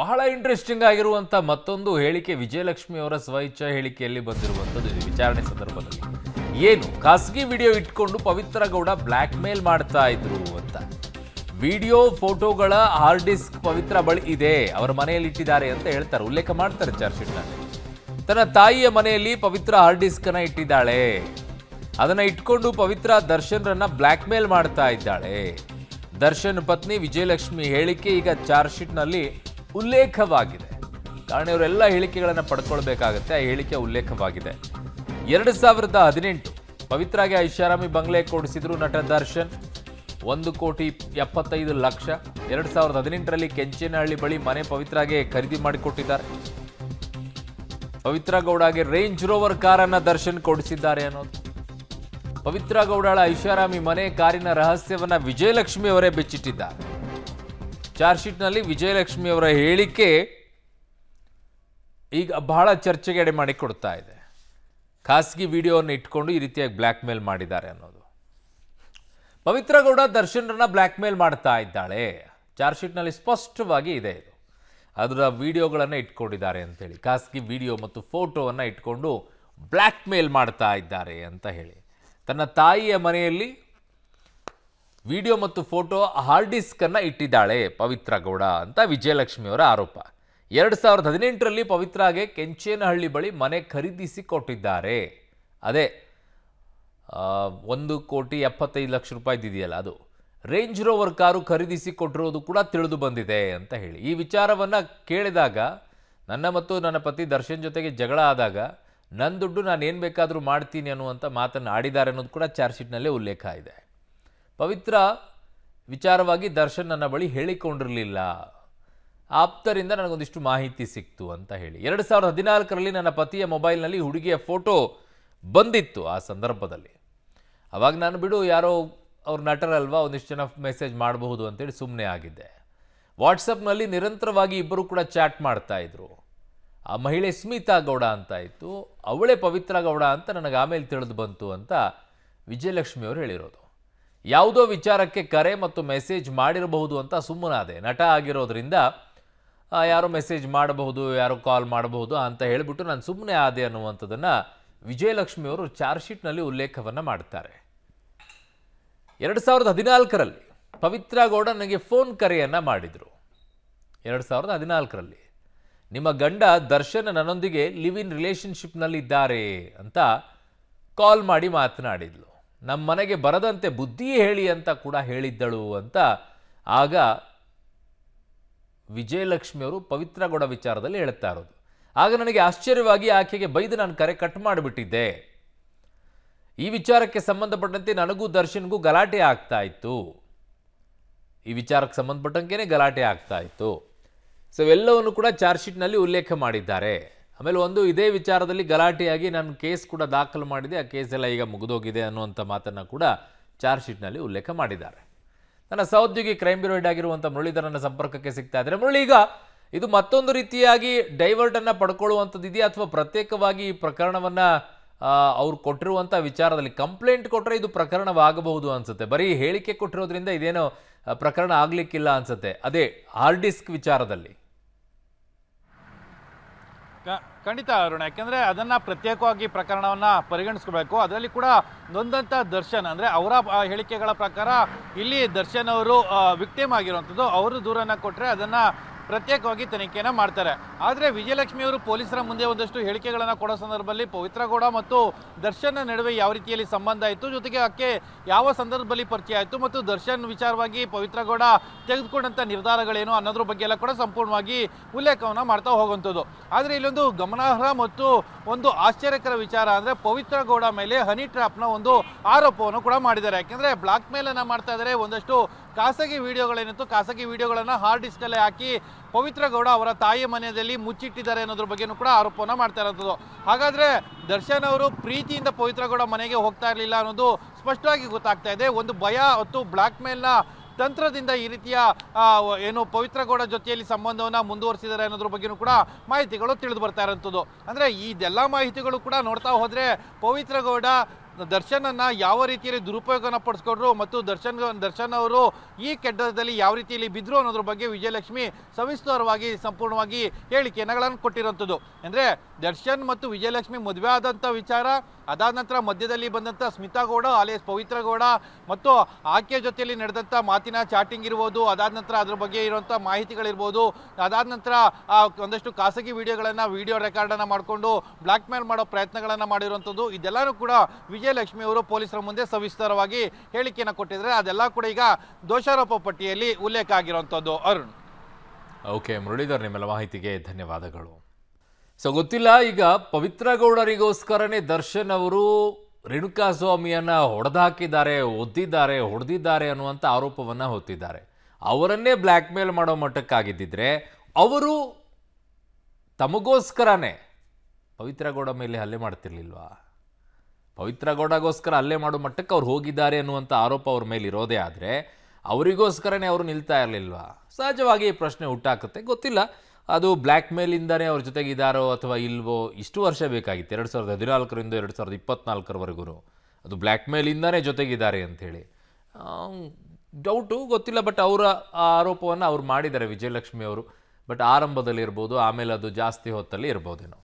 ಬಹಳ ಇಂಟ್ರೆಸ್ಟಿಂಗ್ ಆಗಿರುವಂತಹ ಮತ್ತೊಂದು ಹೇಳಿಕೆ ವಿಜಯಲಕ್ಷ್ಮಿ ಅವರ ಸ್ವಇಚ್ಛಾ ಹೇಳಿಕೆಯಲ್ಲಿ ಬಂದಿರುವಂಥದ್ದು ವಿಚಾರಣೆ ಸಂದರ್ಭದಲ್ಲಿ ಏನು ಖಾಸಗಿ ವಿಡಿಯೋ ಇಟ್ಕೊಂಡು ಪವಿತ್ರ ಗೌಡ ಬ್ಲ್ಯಾಕ್ ಮೇಲ್ ಮಾಡ್ತಾ ಇದ್ರು ಅಂತ ವಿಡಿಯೋ ಫೋಟೋಗಳ ಹಾರ್ಡ್ ಡಿಸ್ಕ್ ಪವಿತ್ರ ಬಳಿ ಇದೆ ಅವರ ಮನೆಯಲ್ಲಿ ಇಟ್ಟಿದ್ದಾರೆ ಅಂತ ಹೇಳ್ತಾರೆ ಉಲ್ಲೇಖ ಮಾಡ್ತಾರೆ ಚಾರ್ಜ್ ನಲ್ಲಿ ತನ್ನ ತಾಯಿಯ ಮನೆಯಲ್ಲಿ ಪವಿತ್ರ ಹಾರ್ಡ್ ಅನ್ನ ಇಟ್ಟಿದ್ದಾಳೆ ಅದನ್ನ ಇಟ್ಕೊಂಡು ಪವಿತ್ರ ದರ್ಶನ್ರನ್ನ ಬ್ಲ್ಯಾಕ್ ಮೇಲ್ ಮಾಡ್ತಾ ಇದ್ದಾಳೆ ದರ್ಶನ್ ಪತ್ನಿ ವಿಜಯಲಕ್ಷ್ಮಿ ಹೇಳಿಕೆ ಈಗ ಚಾರ್ಜ್ ಶೀಟ್ನಲ್ಲಿ ಉಲ್ಲೇಖವಾಗಿದೆ ಕಾರಣ ಇವರೆಲ್ಲ ಹೇಳಿಕೆಗಳನ್ನು ಪಡ್ಕೊಳ್ಬೇಕಾಗತ್ತೆ ಆ ಹೇಳಿಕೆ ಉಲ್ಲೇಖವಾಗಿದೆ ಎರಡು ಸಾವಿರದ ಹದಿನೆಂಟು ಪವಿತ್ರಾಗೆ ಐಷಾರಾಮಿ ಬಂಗ್ಲೆ ಕೊಡಿಸಿದ್ರು ನಟ ದರ್ಶನ್ ಒಂದು ಕೋಟಿ ಎಪ್ಪತ್ತೈದು ಲಕ್ಷ ಎರಡು ಸಾವಿರದ ಹದಿನೆಂಟರಲ್ಲಿ ಕೆಂಚೇನಹಳ್ಳಿ ಬಳಿ ಮನೆ ಪವಿತ್ರಾಗೆ ಖರೀದಿ ಮಾಡಿಕೊಟ್ಟಿದ್ದಾರೆ ಪವಿತ್ರ ಗೌಡಗೆ ರೇಂಜ್ ರೋವರ್ ಕಾರನ್ನು ದರ್ಶನ್ ಕೊಡಿಸಿದ್ದಾರೆ ಅನ್ನೋದು ಪವಿತ್ರ ಗೌಡಳ ಐಷಾರಾಮಿ ಮನೆ ಕಾರಿನ ರಹಸ್ಯವನ್ನು ವಿಜಯಲಕ್ಷ್ಮಿ ಅವರೇ ಬೆಚ್ಚಿಟ್ಟಿದ್ದಾರೆ ಚಾರ್ಜ್ ಶೀಟ್ನಲ್ಲಿ ವಿಜಯಲಕ್ಷ್ಮಿಯವರ ಹೇಳಿಕೆ ಈಗ ಬಹಳ ಚರ್ಚೆಗೆ ಎಡೆ ಮಾಡಿ ಕೊಡ್ತಾ ಇದೆ ಖಾಸಗಿ ವಿಡಿಯೋವನ್ನು ಇಟ್ಕೊಂಡು ಈ ರೀತಿಯಾಗಿ ಬ್ಲ್ಯಾಕ್ ಮೇಲ್ ಮಾಡಿದ್ದಾರೆ ಅನ್ನೋದು ಪವಿತ್ರ ಗೌಡ ದರ್ಶನ್ರನ್ನ ಬ್ಲ್ಯಾಕ್ ಮೇಲ್ ಮಾಡ್ತಾ ಇದ್ದಾಳೆ ಚಾರ್ಜ್ ಶೀಟ್ನಲ್ಲಿ ಸ್ಪಷ್ಟವಾಗಿ ಇದೆ ಇದು ಅದರ ವಿಡಿಯೋಗಳನ್ನು ಇಟ್ಕೊಂಡಿದ್ದಾರೆ ಅಂತೇಳಿ ಖಾಸಗಿ ವಿಡಿಯೋ ಮತ್ತು ಫೋಟೋವನ್ನು ಇಟ್ಕೊಂಡು ಬ್ಲ್ಯಾಕ್ ಮೇಲ್ ಮಾಡ್ತಾ ಇದ್ದಾರೆ ಅಂತ ಹೇಳಿ ತನ್ನ ತಾಯಿಯ ಮನೆಯಲ್ಲಿ ವಿಡಿಯೋ ಮತ್ತು ಫೋಟೋ ಹಾರ್ಡ್ ಡಿಸ್ಕನ್ನು ಇಟ್ಟಿದ್ದಾಳೆ ಪವಿತ್ರ ಗೌಡ ಅಂತ ವಿಜಯಲಕ್ಷ್ಮಿಯವರ ಆರೋಪ ಎರಡು ಸಾವಿರದ ಹದಿನೆಂಟರಲ್ಲಿ ಪವಿತ್ರಾಗೆ ಕೆಂಚೇನಹಳ್ಳಿ ಬಳಿ ಮನೆ ಖರೀದಿಸಿ ಕೊಟ್ಟಿದ್ದಾರೆ ಅದೇ ಒಂದು ಕೋಟಿ ಎಪ್ಪತ್ತೈದು ಲಕ್ಷ ರೂಪಾಯಿ ಇದೆಯಲ್ಲ ಅದು ರೇಂಜ್ ರೋವರ್ ಕಾರು ಖರೀದಿಸಿ ಕೊಟ್ಟಿರೋದು ಕೂಡ ತಿಳಿದು ಬಂದಿದೆ ಅಂತ ಹೇಳಿ ಈ ವಿಚಾರವನ್ನು ಕೇಳಿದಾಗ ನನ್ನ ಮತ್ತು ನನ್ನ ಪತಿ ದರ್ಶನ್ ಜೊತೆಗೆ ಜಗಳ ಆದಾಗ ನನ್ನ ದುಡ್ಡು ನಾನು ಏನು ಬೇಕಾದರೂ ಮಾಡ್ತೀನಿ ಅನ್ನುವಂಥ ಮಾತನ್ನು ಆಡಿದ್ದಾರೆ ಅನ್ನೋದು ಕೂಡ ಚಾರ್ಜ್ ಶೀಟ್ನಲ್ಲೇ ಉಲ್ಲೇಖ ಇದೆ ಪವಿತ್ರ ವಿಚಾರವಾಗಿ ದರ್ಶನ್ ನನ್ನ ಬಳಿ ಹೇಳಿಕೊಂಡಿರಲಿಲ್ಲ ಆಪ್ತರಿಂದ ನನಗೊಂದಿಷ್ಟು ಮಾಹಿತಿ ಸಿಕ್ತು ಅಂತ ಹೇಳಿ ಎರಡು ಸಾವಿರದ ಹದಿನಾಲ್ಕರಲ್ಲಿ ನನ್ನ ಪತಿಯ ಮೊಬೈಲ್ನಲ್ಲಿ ಹುಡುಗಿಯ ಫೋಟೋ ಬಂದಿತ್ತು ಆ ಸಂದರ್ಭದಲ್ಲಿ ಅವಾಗ ನಾನು ಬಿಡು ಯಾರೋ ಅವ್ರ ನಟರಲ್ವಾ ಒಂದಿಷ್ಟು ಜನ ಮೆಸೇಜ್ ಮಾಡಬಹುದು ಅಂತೇಳಿ ಸುಮ್ಮನೆ ಆಗಿದ್ದೆ ವಾಟ್ಸಪ್ನಲ್ಲಿ ನಿರಂತರವಾಗಿ ಇಬ್ಬರು ಕೂಡ ಚಾಟ್ ಮಾಡ್ತಾ ಇದ್ರು ಆ ಮಹಿಳೆ ಸ್ಮಿತಾ ಗೌಡ ಅಂತ ಇತ್ತು ಅವಳೇ ಪವಿತ್ರ ಗೌಡ ಅಂತ ನನಗೆ ಆಮೇಲೆ ತಿಳಿದು ಬಂತು ಅಂತ ವಿಜಯಲಕ್ಷ್ಮಿ ಅವರು ಹೇಳಿರೋದು ಯಾವುದೋ ವಿಚಾರಕ್ಕೆ ಕರೆ ಮತ್ತು ಮೆಸೇಜ್ ಮಾಡಿರಬಹುದು ಅಂತ ಸುಮ್ಮನಾದೆ ನಟ ಆಗಿರೋದ್ರಿಂದ ಯಾರೋ ಮೆಸೇಜ್ ಮಾಡಬಹುದು ಯಾರೋ ಕಾಲ್ ಮಾಡಬಹುದು ಅಂತ ಹೇಳಿಬಿಟ್ಟು ನಾನು ಸುಮ್ಮನೆ ಆದೆ ಅನ್ನುವಂಥದ್ದನ್ನು ವಿಜಯಲಕ್ಷ್ಮಿಯವರು ಚಾರ್ಜ್ ಶೀಟ್ನಲ್ಲಿ ಉಲ್ಲೇಖವನ್ನು ಮಾಡ್ತಾರೆ ಎರಡು ಸಾವಿರದ ಹದಿನಾಲ್ಕರಲ್ಲಿ ಪವಿತ್ರ ಗೌಡ ನನಗೆ ಫೋನ್ ಕರೆಯನ್ನು ಮಾಡಿದರು ಎರಡು ಸಾವಿರದ ಹದಿನಾಲ್ಕರಲ್ಲಿ ನಿಮ್ಮ ಗಂಡ ದರ್ಶನ್ ನನ್ನೊಂದಿಗೆ ಲಿವ್ ಇನ್ ರಿಲೇಷನ್ಶಿಪ್ನಲ್ಲಿದ್ದಾರೆ ಅಂತ ಕಾಲ್ ಮಾಡಿ ಮಾತನಾಡಿದ್ಲು ನಮ್ಮ ಮನೆಗೆ ಬರದಂತೆ ಬುದ್ಧಿ ಹೇಳಿ ಅಂತ ಕೂಡ ಹೇಳಿದ್ದಳು ಅಂತ ಆಗ ವಿಜಯಲಕ್ಷ್ಮಿಯವರು ಪವಿತ್ರಗೌಡ ವಿಚಾರದಲ್ಲಿ ಹೇಳ್ತಾ ಇರೋದು ಆಗ ನನಗೆ ಆಶ್ಚರ್ಯವಾಗಿ ಆಕೆಗೆ ಬೈದು ನಾನು ಕರೆ ಕಟ್ ಮಾಡಿಬಿಟ್ಟಿದ್ದೆ ಈ ವಿಚಾರಕ್ಕೆ ಸಂಬಂಧಪಟ್ಟಂತೆ ನನಗೂ ದರ್ಶನ್ಗೂ ಗಲಾಟೆ ಆಗ್ತಾ ಇತ್ತು ಈ ವಿಚಾರಕ್ಕೆ ಸಂಬಂಧಪಟ್ಟಂಗೆ ಗಲಾಟೆ ಆಗ್ತಾ ಇತ್ತು ಸೊ ಎಲ್ಲವನ್ನು ಕೂಡ ಚಾರ್ಜ್ ಶೀಟ್ನಲ್ಲಿ ಉಲ್ಲೇಖ ಮಾಡಿದ್ದಾರೆ ಆಮೇಲೆ ಒಂದು ಇದೇ ವಿಚಾರದಲ್ಲಿ ಗಲಾಟೆಯಾಗಿ ನಾನು ಕೇಸ್ ಕೂಡ ದಾಖಲು ಮಾಡಿದೆ ಆ ಕೇಸೆಲ್ಲ ಈಗ ಮುಗಿದೋಗಿದೆ ಅನ್ನುವಂಥ ಮಾತನ್ನು ಕೂಡ ಚಾರ್ಜ್ ಶೀಟ್ನಲ್ಲಿ ಉಲ್ಲೇಖ ಮಾಡಿದ್ದಾರೆ ನನ್ನ ಸಹೋದ್ಯೋಗಿ ಕ್ರೈಮ್ ಬ್ಯೂರೋ ಹೆಡ್ ಆಗಿರುವಂಥ ಮುರಳೀಧರನ ಸಂಪರ್ಕಕ್ಕೆ ಸಿಗ್ತಾ ಇದ್ದಾರೆ ಮುರಳಿ ಈಗ ಇದು ಮತ್ತೊಂದು ರೀತಿಯಾಗಿ ಡೈವರ್ಟ್ ಅನ್ನ ಪಡ್ಕೊಳ್ಳುವಂಥದ್ದು ಇದೆಯಾ ಅಥವಾ ಪ್ರತ್ಯೇಕವಾಗಿ ಈ ಪ್ರಕರಣವನ್ನ ಅವ್ರು ಕೊಟ್ಟಿರುವಂಥ ವಿಚಾರದಲ್ಲಿ ಕಂಪ್ಲೇಂಟ್ ಕೊಟ್ಟರೆ ಇದು ಪ್ರಕರಣವಾಗಬಹುದು ಅನ್ಸುತ್ತೆ ಬರೀ ಹೇಳಿಕೆ ಕೊಟ್ಟಿರೋದ್ರಿಂದ ಇದೇನೋ ಪ್ರಕರಣ ಆಗಲಿಕ್ಕಿಲ್ಲ ಅನ್ಸುತ್ತೆ ಅದೇ ಹಾರ್ಡ್ ಡಿಸ್ಕ್ ವಿಚಾರದಲ್ಲಿ ಖಂಡಿತ ಅರುಣ ಯಾಕೆಂದ್ರೆ ಅದನ್ನು ಪ್ರತ್ಯೇಕವಾಗಿ ಪ್ರಕರಣವನ್ನು ಪರಿಗಣಿಸ್ಕೋಬೇಕು ಅದರಲ್ಲಿ ಕೂಡ ನೊಂದಂಥ ದರ್ಶನ್ ಅಂದರೆ ಅವರ ಹೇಳಿಕೆಗಳ ಪ್ರಕಾರ ಇಲ್ಲಿ ದರ್ಶನ್ ಅವರು ವಿಕ್ಟಿಮ್ ಆಗಿರುವಂಥದ್ದು ಅವರು ದೂರನ್ನ ಕೊಟ್ಟರೆ ಅದನ್ನು ಪ್ರತ್ಯೇಕವಾಗಿ ತನಿಖೆಯನ್ನು ಮಾಡ್ತಾರೆ ಆದರೆ ವಿಜಯಲಕ್ಷ್ಮಿಯವರು ಪೊಲೀಸರ ಮುಂದೆ ಒಂದಷ್ಟು ಹೇಳಿಕೆಗಳನ್ನು ಕೊಡೋ ಸಂದರ್ಭದಲ್ಲಿ ಪವಿತ್ರಗೌಡ ಮತ್ತು ದರ್ಶನ್ ನಡುವೆ ಯಾವ ರೀತಿಯಲ್ಲಿ ಸಂಬಂಧ ಇತ್ತು ಜೊತೆಗೆ ಆಕೆ ಯಾವ ಸಂದರ್ಭದಲ್ಲಿ ಪರಿಚಯ ಆಯಿತು ಮತ್ತು ದರ್ಶನ್ ವಿಚಾರವಾಗಿ ಪವಿತ್ರಗೌಡ ತೆಗೆದುಕೊಂಡಂಥ ನಿರ್ಧಾರಗಳೇನು ಅನ್ನೋದ್ರ ಬಗ್ಗೆ ಎಲ್ಲ ಕೂಡ ಸಂಪೂರ್ಣವಾಗಿ ಉಲ್ಲೇಖವನ್ನು ಮಾಡ್ತಾ ಹೋಗುವಂಥದ್ದು ಆದರೆ ಇಲ್ಲೊಂದು ಗಮನಾರ್ಹ ಮತ್ತು ಒಂದು ಆಶ್ಚರ್ಯಕರ ವಿಚಾರ ಅಂದರೆ ಪವಿತ್ರಗೌಡ ಮೇಲೆ ಹನಿ ಟ್ರ್ಯಾಪ್ನ ಒಂದು ಆರೋಪವನ್ನು ಕೂಡ ಮಾಡಿದ್ದಾರೆ ಯಾಕೆಂದರೆ ಬ್ಲಾಕ್ ಮೇಲನ್ನು ಮಾಡ್ತಾ ಇದ್ದಾರೆ ಒಂದಷ್ಟು ಖಾಸಗಿ ವಿಡಿಯೋಗಳೇನಿತ್ತು ಖಾಸಗಿ ವಿಡಿಯೋಗಳನ್ನು ಹಾರ್ಡ್ ಡಿಸ್ಕಲ್ಲೇ ಹಾಕಿ ಪವಿತ್ರ ಗೌಡ ಅವರ ತಾಯಿ ಮನೆಯಲ್ಲಿ ಮುಚ್ಚಿಟ್ಟಿದ್ದಾರೆ ಅನ್ನೋದ್ರ ಬಗ್ಗೆನೂ ಕೂಡ ಆರೋಪವನ್ನು ಮಾಡ್ತಾ ಇರೋದು ಹಾಗಾದರೆ ದರ್ಶನ್ ಅವರು ಪ್ರೀತಿಯಿಂದ ಪವಿತ್ರ ಗೌಡ ಮನೆಗೆ ಹೋಗ್ತಾ ಇರಲಿಲ್ಲ ಅನ್ನೋದು ಸ್ಪಷ್ಟವಾಗಿ ಗೊತ್ತಾಗ್ತಾ ಇದೆ ಒಂದು ಭಯ ಮತ್ತು ಬ್ಲ್ಯಾಕ್ ಮೇಲ್ನ ತಂತ್ರದಿಂದ ಈ ರೀತಿಯ ಏನು ಪವಿತ್ರಗೌಡ ಜೊತೆಯಲ್ಲಿ ಸಂಬಂಧವನ್ನು ಮುಂದುವರಿಸಿದ್ದಾರೆ ಅನ್ನೋದ್ರ ಬಗ್ಗೆಯೂ ಕೂಡ ಮಾಹಿತಿಗಳು ತಿಳಿದು ಬರ್ತಾ ಇರೋಂಥದ್ದು ಅಂದರೆ ಇದೆಲ್ಲ ಮಾಹಿತಿಗಳು ಕೂಡ ನೋಡ್ತಾ ಹೋದರೆ ಪವಿತ್ರಗೌಡ ದರ್ಶನನ್ನು ಯಾವ ರೀತಿಯಲ್ಲಿ ದುರುಪಯೋಗನ ಪಡಿಸ್ಕೊಂಡ್ರು ಮತ್ತು ದರ್ಶನ್ ದರ್ಶನ್ ಅವರು ಈ ಕೆಟ್ಟದಲ್ಲಿ ಯಾವ ರೀತಿಯಲ್ಲಿ ಬಿದ್ದರು ಅನ್ನೋದ್ರ ಬಗ್ಗೆ ವಿಜಯಲಕ್ಷ್ಮಿ ಸವಿಸ್ತಾರವಾಗಿ ಸಂಪೂರ್ಣವಾಗಿ ಹೇಳಿಕೆಗಳನ್ನು ಕೊಟ್ಟಿರೋಂಥದ್ದು ಅಂದರೆ ದರ್ಶನ್ ಮತ್ತು ವಿಜಯಲಕ್ಷ್ಮಿ ಮದುವೆ ಆದಂಥ ವಿಚಾರ ಅದಾದ ನಂತರ ಮಧ್ಯದಲ್ಲಿ ಬಂದಂಥ ಸ್ಮಿತಾ ಗೌಡ ಅಲೆಸ್ ಪವಿತ್ರ ಗೌಡ ಮತ್ತು ಆಕೆಯ ಜೊತೆಯಲ್ಲಿ ನಡೆದಂಥ ಮಾತಿನ ಚಾಟಿಂಗ್ ಇರ್ಬೋದು ಅದಾದ ನಂತರ ಅದ್ರ ಬಗ್ಗೆ ಇರುವಂಥ ಮಾಹಿತಿಗಳಿರ್ಬೋದು ಅದಾದ ನಂತರ ಒಂದಷ್ಟು ಖಾಸಗಿ ವಿಡಿಯೋಗಳನ್ನು ವಿಡಿಯೋ ರೆಕಾರ್ಡನ್ನು ಮಾಡಿಕೊಂಡು ಬ್ಲ್ಯಾಕ್ ಮೇಲ್ ಮಾಡೋ ಪ್ರಯತ್ನಗಳನ್ನು ಮಾಡಿರುವಂಥದ್ದು ಇದೆಲ್ಲನೂ ಕೂಡ ವಿಜಯಲಕ್ಷ್ಮಿ ಅವರು ಪೊಲೀಸರ ಮುಂದೆ ಸವಿಸ್ತಾರವಾಗಿ ಹೇಳಿಕೆಯನ್ನು ಕೊಟ್ಟಿದ್ದಾರೆ ಅದೆಲ್ಲ ಕೂಡ ಈಗ ದೋಷಾರೋಪ ಪಟ್ಟಿಯಲ್ಲಿ ಉಲ್ಲೇಖ ಆಗಿರುವಂಥದ್ದು ಅರುಣ್ ಓಕೆ ಮುರಳೀಧರ್ ನಿಮ್ಮೆಲ್ಲ ಮಾಹಿತಿಗೆ ಧನ್ಯವಾದಗಳು ಸೊ ಗೊತ್ತಿಲ್ಲ ಈಗ ಪವಿತ್ರ ಗೌಡರಿಗೋಸ್ಕರನೇ ದರ್ಶನ್ ಅವರು ರೇಣುಕಾ ಸ್ವಾಮಿಯನ್ನು ಹೊಡೆದಾಕಿದ್ದಾರೆ ಒದ್ದಿದ್ದಾರೆ ಹೊಡೆದಿದ್ದಾರೆ ಅನ್ನುವಂಥ ಆರೋಪವನ್ನು ಹೊತ್ತಿದ್ದಾರೆ ಅವರನ್ನೇ ಬ್ಲ್ಯಾಕ್ ಮೇಲ್ ಮಾಡೋ ಮಟ್ಟಕ್ಕಾಗಿದ್ದಿದ್ರೆ ಅವರು ತಮಗೋಸ್ಕರನೇ ಪವಿತ್ರ ಗೌಡ ಮೇಲೆ ಹಲ್ಲೆ ಮಾಡ್ತಿರ್ಲಿಲ್ವಾ ಪವಿತ್ರ ಗೌಡಗೋಸ್ಕರ ಹಲ್ಲೆ ಮಾಡೋ ಮಟ್ಟಕ್ಕೆ ಅವ್ರು ಹೋಗಿದ್ದಾರೆ ಅನ್ನುವಂಥ ಆರೋಪ ಅವ್ರ ಮೇಲೆ ಇರೋದೇ ಆದರೆ ಅವರಿಗೋಸ್ಕರನೇ ಅವರು ನಿಲ್ತಾ ಇರಲಿಲ್ವಾ ಸಹಜವಾಗಿ ಈ ಪ್ರಶ್ನೆ ಹುಟ್ಟಾಕುತ್ತೆ ಗೊತ್ತಿಲ್ಲ ಅದು ಬ್ಲ್ಯಾಕ್ ಮೇಲಿಂದನೇ ಅವ್ರ ಜೊತೆಗಿದ್ದಾರೋ ಅಥವಾ ಇಲ್ವೋ ಇಷ್ಟು ವರ್ಷ ಬೇಕಾಗಿತ್ತು ಎರಡು ಸಾವಿರದ ಹದಿನಾಲ್ಕರಿಂದ ಎರಡು ಸಾವಿರದ ಇಪ್ಪತ್ನಾಲ್ಕರವರೆಗೂ ಅದು ಬ್ಲ್ಯಾಕ್ ಮೇಲಿಂದನೇ ಜೊತೆಗಿದ್ದಾರೆ ಅಂಥೇಳಿ ಡೌಟು ಗೊತ್ತಿಲ್ಲ ಬಟ್ ಅವರ ಆರೋಪವನ್ನು ಅವ್ರು ಮಾಡಿದ್ದಾರೆ ವಿಜಯಲಕ್ಷ್ಮಿ ಅವರು ಬಟ್ ಆರಂಭದಲ್ಲಿ ಇರ್ಬೋದು ಆಮೇಲೆ ಅದು ಜಾಸ್ತಿ ಹೊತ್ತಲ್ಲಿ ಇರ್ಬೋದೇನೋ